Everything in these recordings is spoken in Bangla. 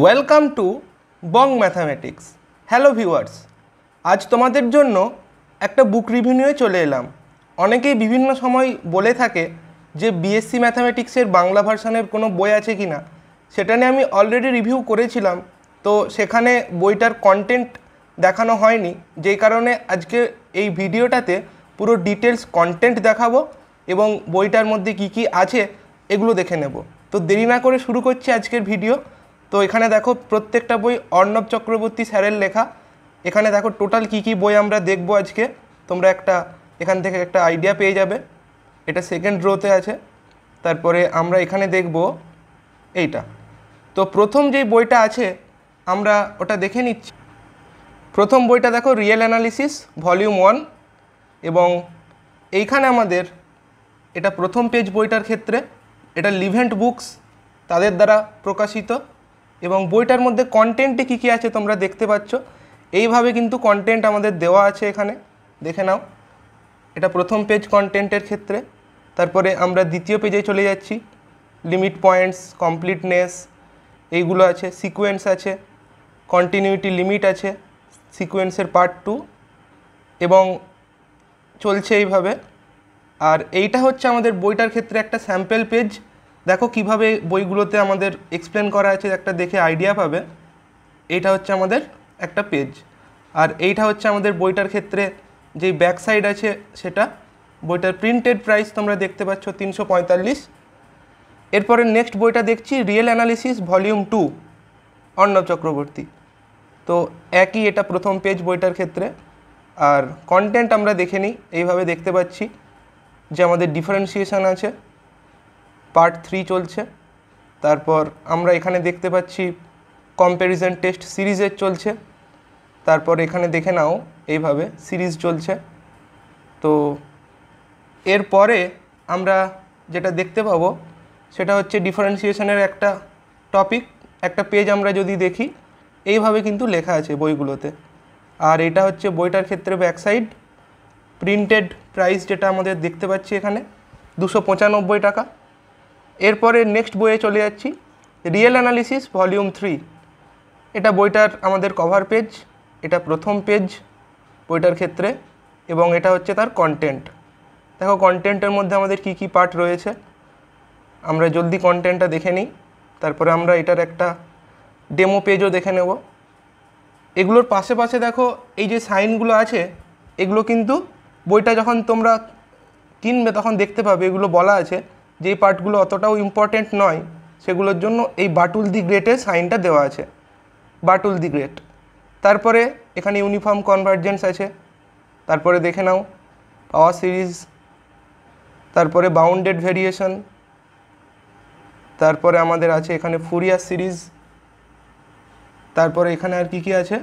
welcome to Bong mathematics hello viewers আজ তোমাদের জন্য একটা বুক রিভিউ নিয়ে চলে এলাম অনেকেই বিভিন্ন সময় বলে থাকে যে বিএসসি ম্যাথামেটিক্সের বাংলা ভার্সানের কোনো বই আছে কি না সেটা নিয়ে আমি অলরেডি রিভিউ করেছিলাম তো সেখানে বইটার কন্টেন্ট দেখানো হয়নি যেই কারণে আজকে এই ভিডিওটাতে পুরো ডিটেলস কন্টেন্ট দেখাবো এবং বইটার মধ্যে কি কি আছে এগুলো দেখে নেব তো দেরি না করে শুরু করছি আজকের ভিডিও তো এখানে দেখো প্রত্যেকটা বই অর্ণব চক্রবর্তী স্যারের লেখা এখানে দেখো টোটাল কি কি বই আমরা দেখব আজকে তোমরা একটা এখান থেকে একটা আইডিয়া পেয়ে যাবে এটা সেকেন্ড রোতে আছে তারপরে আমরা এখানে দেখব এইটা তো প্রথম যে বইটা আছে আমরা ওটা দেখে নিচ্ছি প্রথম বইটা দেখো রিয়েল অ্যানালিসিস ভলিউম ওয়ান এবং এইখানে আমাদের এটা প্রথম পেজ বইটার ক্ষেত্রে এটা লিভেন্ট বুকস তাদের দ্বারা প্রকাশিত এবং বইটার মধ্যে কন্টেন্টে কী কী আছে তোমরা দেখতে পাচ্ছ এইভাবে কিন্তু কন্টেন্ট আমাদের দেওয়া আছে এখানে দেখে নাও এটা প্রথম পেজ কন্টেন্টের ক্ষেত্রে তারপরে আমরা দ্বিতীয় পেজে চলে যাচ্ছি লিমিট পয়েন্টস কমপ্লিটনেস এইগুলো আছে সিকোয়েন্স আছে কন্টিনিউটি লিমিট আছে সিকোয়েন্সের পার্ট টু এবং চলছে এইভাবে আর এইটা হচ্ছে আমাদের বইটার ক্ষেত্রে একটা স্যাম্পেল পেজ দেখো কিভাবে বইগুলোতে আমাদের এক্সপ্লেন করা আছে একটা দেখে আইডিয়া পাবে এইটা হচ্ছে আমাদের একটা পেজ আর এইটা হচ্ছে আমাদের বইটার ক্ষেত্রে যেই ব্যাক সাইড আছে সেটা বইটার প্রিন্টেড প্রাইস তোমরা দেখতে পাচ্ছ তিনশো পঁয়তাল্লিশ এরপরে নেক্সট বইটা দেখছি real analysis volume two Arnab Chakraborty তো একই এটা প্রথম পেজ বইটার ক্ষেত্রে আর কন্টেন্ট আমরা দেখে নিই এইভাবে দেখতে পাচ্ছি যে আমাদের ডিফারেন্সিয়েশান আছে পার্ট থ্রি চলছে তারপর আমরা এখানে দেখতে পাচ্ছি কম্প্যারিজন টেস্ট সিরিজের চলছে তারপর এখানে দেখে নাও এইভাবে সিরিজ চলছে তো এরপরে আমরা যেটা দেখতে পাবো সেটা হচ্ছে ডিফারেন্সিয়েশনের একটা টপিক একটা পেজ আমরা যদি দেখি এইভাবে কিন্তু লেখা আছে বইগুলোতে আর এটা হচ্ছে বইটার ক্ষেত্রে ব্যাকসাইড প্রিন্টেড প্রাইস যেটা আমাদের দেখতে পাচ্ছি এখানে দুশো পঁচানব্বই টাকা এরপরে নেক্সট বইয়ে চলে যাচ্ছি রিয়েল অ্যানালিসিস ভলিউম থ্রি এটা বইটার আমাদের কভার পেজ এটা প্রথম পেজ বইটার ক্ষেত্রে এবং এটা হচ্ছে তার কন্টেন্ট দেখো কন্টেন্টের মধ্যে আমাদের কি কি পার্ট রয়েছে আমরা জলদি কন্টেন্টটা দেখে নিই তারপরে আমরা এটার একটা ডেমো পেজও দেখে নেব এগুলোর পাশে পাশে দেখো এই যে সাইনগুলো আছে এগুলো কিন্তু বইটা যখন তোমরা কিনবে তখন দেখতে পাবে এগুলো বলা আছে যেই পার্টগুলো অতটাও ইম্পর্টেন্ট নয় সেগুলোর জন্য এই বাটুল দি গ্রেটের সাইনটা দেওয়া আছে বাটুল দি গ্রেট তারপরে এখানে ইউনিফর্ম কনভার্জেন্স আছে তারপরে দেখে নাও পাওয়ার সিরিজ তারপরে বাউন্ডেড ভেরিয়েশন তারপরে আমাদের আছে এখানে ফুরিয়ার সিরিজ তারপরে এখানে আর কি কি আছে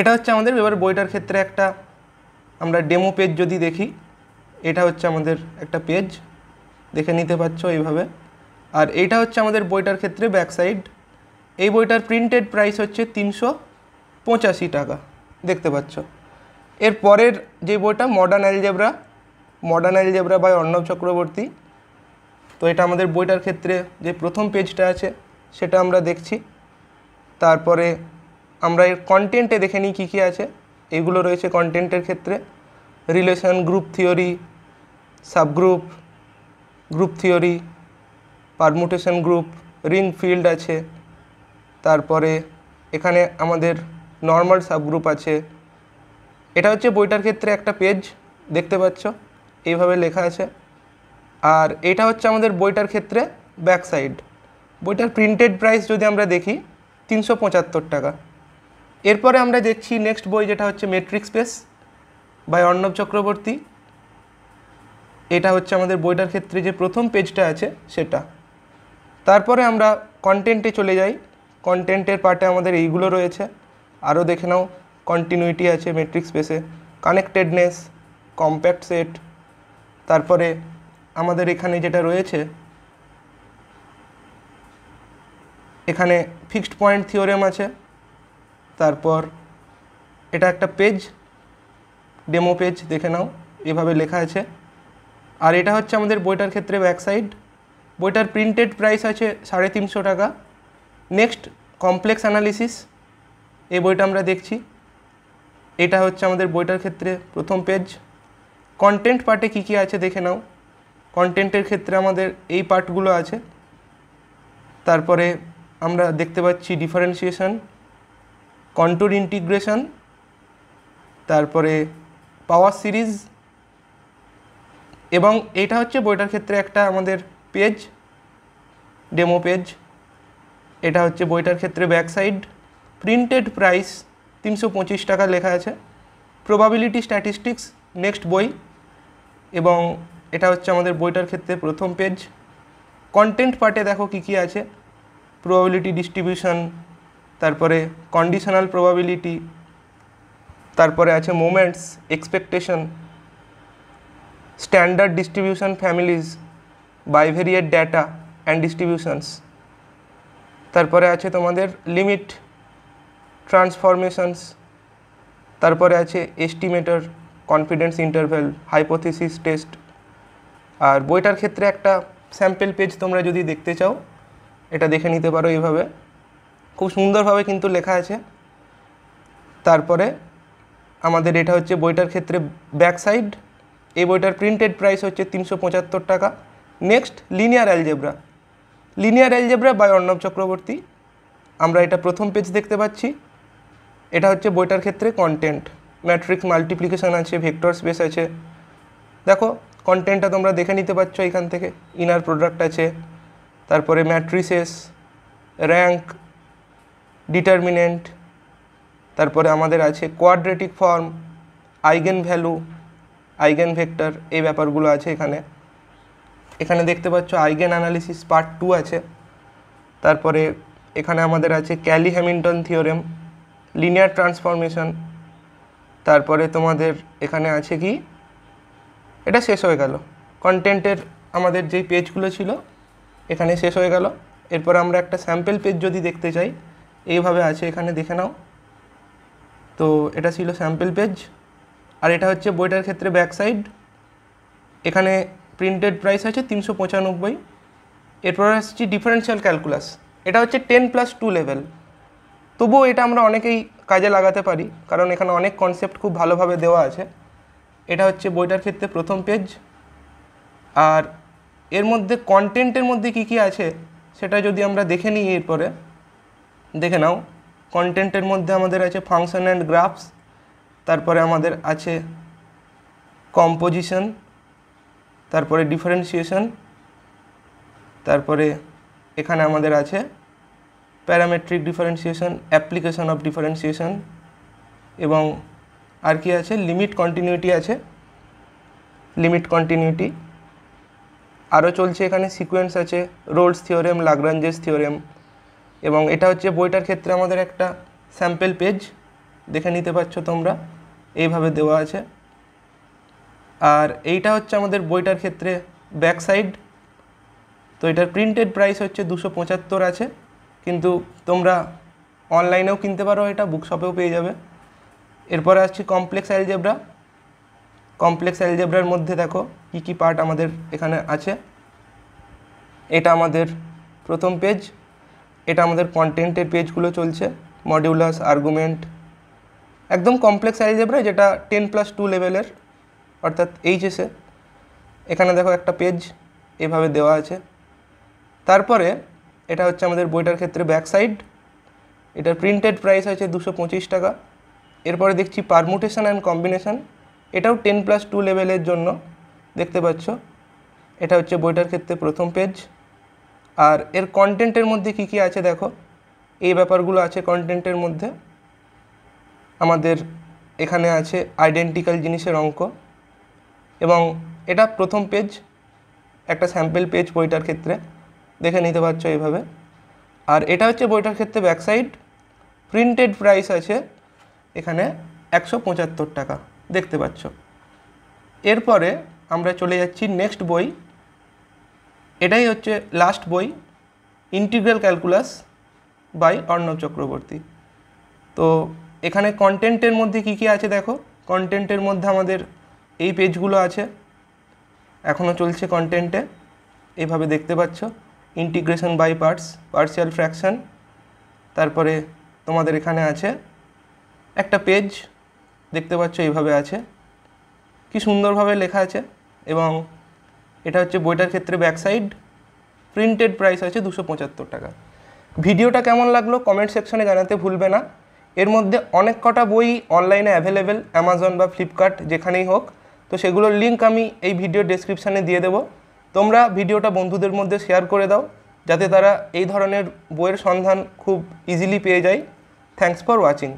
এটা হচ্ছে আমাদের এবার বইটার ক্ষেত্রে একটা আমরা ডেমো পেজ যদি দেখি এটা হচ্ছে আমাদের একটা পেজ দেখে নিতে পারছো এইভাবে আর এইটা হচ্ছে আমাদের বইটার ক্ষেত্রে ব্যাক সাইড এই বইটার প্রিন্টেড প্রাইস হচ্ছে তিনশো পঁচাশি টাকা দেখতে পাচ্ছ এর পরের যে বইটা modern algebra modern algebra by Arnab Chakraborty তো এটা আমাদের বইটার ক্ষেত্রে যে প্রথম পেজটা আছে সেটা আমরা দেখছি তারপরে আমরা এর কন্টেন্টে দেখে নিই কী কী আছে এগুলো রয়েছে কন্টেন্টের ক্ষেত্রে relation group theory subgroup group theory permutation group ring field আছে তারপরে এখানে আমাদের নর্মাল সাবগ্রুপ আছে এটা হচ্ছে বইটার ক্ষেত্রে একটা পেজ দেখতে পাচ্ছ এইভাবে লেখা আছে আর এটা হচ্ছে আমাদের বইটার ক্ষেত্রে ব্যাক সাইড বইটার প্রিন্টেড প্রাইস যদি আমরা দেখি তিনশো টাকা এরপরে আমরা দেখছি নেক্সট বই যেটা হচ্ছে metric space by Arnab Chakraborty এটা হচ্ছে আমাদের বইটার ক্ষেত্রে যে প্রথম পেজটা আছে সেটা তারপরে আমরা কন্টেন্টে চলে যাই কন্টেন্টের পার্টে আমাদের এইগুলো রয়েছে আরও দেখে নাও কন্টিনিউটি আছে মেট্রিক স্পেসে কানেক্টেডনেস কম্প্যাক্ট সেট তারপরে আমাদের এখানে যেটা রয়েছে এখানে ফিক্সড পয়েন্ট থিওরেম আছে তারপর এটা একটা পেজ ডেমো পেজ দেখে নাও এভাবে লেখা আছে আর এটা হচ্ছে আমাদের বইটার ক্ষেত্রে ব্যাক সাইড বইটার প্রিন্টেড প্রাইস আছে সাড়ে তিনশো টাকা নেক্সট কমপ্লেক্স অ্যানালিসিস এই বইটা আমরা দেখছি এটা হচ্ছে আমাদের বইটার ক্ষেত্রে প্রথম পেজ কন্টেন্ট পার্টে কি কি আছে দেখে নাও কন্টেন্টের ক্ষেত্রে আমাদের এই পার্টগুলো আছে তারপরে আমরা দেখতে পাচ্ছি ডিফারেন্সিয়েশন কন্ট্রোল ইন্টিগ্রেশন তারপরে পাওয়ার সিরিজ এবং এটা হচ্ছে বইটার ক্ষেত্রে একটা আমাদের পেজ ডেমো পেজ এটা হচ্ছে বইটার ক্ষেত্রে ব্যাক সাইড প্রিন্টেড প্রাইস তিনশো টাকা লেখা আছে প্রবাবিলিটি স্ট্যাটিস্টিক্স নেক্সট বই এবং এটা হচ্ছে আমাদের বইটার ক্ষেত্রে প্রথম পেজ কন্টেন্ট পার্টে দেখো কি কি আছে প্রবাবিলিটি ডিস্ট্রিবিউশন তারপরে কন্ডিশনাল প্রবাবিলিটি তারপরে আছে moments expectation standard distribution families bivariate data and distributions তারপরে আছে তোমাদের লিমিট ট্রান্সফরমেশনস তারপরে আছে estimator confidence interval hypothesis test আর বইটার ক্ষেত্রে একটা স্যাম্পেল পেজ তোমরা যদি দেখতে চাও এটা দেখে নিতে পারো এইভাবে খুব সুন্দরভাবে কিন্তু লেখা আছে তারপরে আমাদের এটা হচ্ছে বইটার ক্ষেত্রে ব্যাক সাইড এই বইটার প্রিন্টেড প্রাইস হচ্ছে তিনশো পঁচাত্তর টাকা next linear algebra linear algebra by Arnab Chakraborty আমরা এটা প্রথম পেজ দেখতে পাচ্ছি এটা হচ্ছে বইটার ক্ষেত্রে কন্টেন্ট ম্যাট্রিক্স মাল্টিপ্লিকেশান আছে ভেক্টর স্পেস আছে দেখো কন্টেন্টটা তোমরা দেখে নিতে পারছো এখান থেকে ইনার প্রোডাক্ট আছে তারপরে ম্যাট্রিসেস র্যাঙ্ক ডিটারমিনেন্ট তারপরে আমাদের আছে quadratic form eigen value eigen vector এই ব্যাপারগুলো আছে এখানে এখানে দেখতে পাচ্ছ আইগেন অ্যানালিসিস পার্ট টু আছে তারপরে এখানে আমাদের আছে Cayley Hamilton theorem linear transformation তারপরে তোমাদের এখানে আছে কি এটা শেষ হয়ে গেল কন্টেন্টের আমাদের যেই পেজগুলো ছিল এখানে শেষ হয়ে গেল এরপর আমরা একটা স্যাম্পেল পেজ যদি দেখতে চাই এইভাবে আছে এখানে দেখে নাও তো এটা ছিল স্যাম্পেল পেজ আর এটা হচ্ছে বইটার ক্ষেত্রে ব্যাক সাইড এখানে প্রিন্টেড প্রাইস আছে তিনশো পঁচানব্বই এরপর আসছি ডিফারেন্সিয়াল ক্যালকুলাস এটা হচ্ছে টেন প্লাস টু লেভেল তবুও এটা আমরা অনেকেই কাজে লাগাতে পারি কারণ এখানে অনেক কনসেপ্ট খুব ভালোভাবে দেওয়া আছে এটা হচ্ছে বইটার ক্ষেত্রে প্রথম পেজ আর এর মধ্যে কন্টেন্টের মধ্যে কি কি আছে সেটা যদি আমরা দেখে নিই এরপরে দেখে নাও কন্টেন্টের মধ্যে আমাদের আছে ফাংশন অ্যান্ড গ্রাফস তারপরে আমাদের আছে কম্পোজিশন তারপরে ডিফারেন্সিয়েশন তারপরে এখানে আমাদের আছে parametric differentiation application of differentiation এবং আর কি আছে লিমিট কন্টিনিউটি আছে লিমিট কন্টিনিউটি আরও চলছে এখানে সিকোয়েন্স আছে রোলস থিওরেম লাগ্রাঞ্জেস থিওরেম এবং এটা হচ্ছে বইটার ক্ষেত্রে আমাদের একটা স্যাম্পেল পেজ দেখে নিতে পারছো তোমরা এইভাবে দেওয়া আছে আর এইটা হচ্ছে আমাদের বইটার ক্ষেত্রে ব্যাক সাইড তো এটার প্রিন্টেড প্রাইস হচ্ছে দুশো পঁচাত্তর আছে কিন্তু তোমরা অনলাইনেও কিনতে পারো এটা বুক শপেও পেয়ে যাবে এরপরে আসছি কমপ্লেক্স অ্যালজেব্রা কমপ্লেক্স অ্যালজেব্রার মধ্যে দেখো কি কি পার্ট আমাদের এখানে আছে এটা আমাদের প্রথম পেজ এটা আমাদের কন্টেন্টের পেজগুলো চলছে মডিউলাস আর্গুমেন্ট একদম কমপ্লেক্স অ্যালজেব্রা যেটা টেন প্লাস টু লেভেলের অর্থাৎ এইচএসে এখানে দেখো একটা পেজ এভাবে দেওয়া আছে তারপরে এটা হচ্ছে আমাদের বইটার ক্ষেত্রে ব্যাক সাইড এটার প্রিন্টেড প্রাইস আছে দুশো পঁচিশ টাকা এরপরে দেখছি পারমুটেশন অ্যান্ড কম্বিনেশান এটাও টেন প্লাস টু লেভেলের জন্য দেখতে পাচ্ছ এটা হচ্ছে বইটার ক্ষেত্রে প্রথম পেজ আর এর কন্টেন্টের মধ্যে কি কি আছে দেখো এই ব্যাপারগুলো আছে কন্টেন্টের মধ্যে আমাদের এখানে আছে আইডেন্টিক্যাল জিনিসের অঙ্ক এবং এটা প্রথম পেজ একটা স্যাম্পেল পেজ বইটার ক্ষেত্রে দেখে নিতে পারছো এইভাবে আর এটা হচ্ছে বইটার ক্ষেত্রে ব্যাকসাইড প্রিন্টেড প্রাইস আছে এখানে একশো পঁচাত্তর টাকা দেখতে পাচ্ছ এরপরে আমরা চলে যাচ্ছি নেক্সট বই এটাই হচ্ছে লাস্ট বই integral calculus by Arnab Chakraborty তো এখানে কন্টেন্টের মধ্যে কি কি আছে দেখো কন্টেন্টের মধ্যে আমাদের এই পেজগুলো আছে এখনও চলছে কন্টেন্টে এভাবে দেখতে পাচ্ছ integration by parts partial fraction তারপরে তোমাদের এখানে আছে একটা পেজ দেখতে পাচ্ছ এইভাবে আছে কি সুন্দরভাবে লেখা আছে এবং এটা হচ্ছে বইটার ক্ষেত্রে ব্যাকসাইড প্রিন্টেড প্রাইস আছে দুশো পঁচাত্তর টাকা ভিডিওটা কেমন লাগলো কমেন্ট সেকশনে জানাতে ভুলবে না এর মধ্যে অনেক কটা বই অনলাইনে অ্যাভেলেবেল অ্যামাজন বা ফ্লিপকার্ট যেখানেই হোক তো সেগুলোর লিঙ্ক আমি এই ভিডিও ডেসক্রিপশানে দিয়ে দেবো তোমরা ভিডিওটা বন্ধুদের মধ্যে শেয়ার করে দাও যাতে তারা এই ধরনের বইয়ের সন্ধান খুব ইজিলি পেয়ে যায় থ্যাংকস ফর ওয়াচিং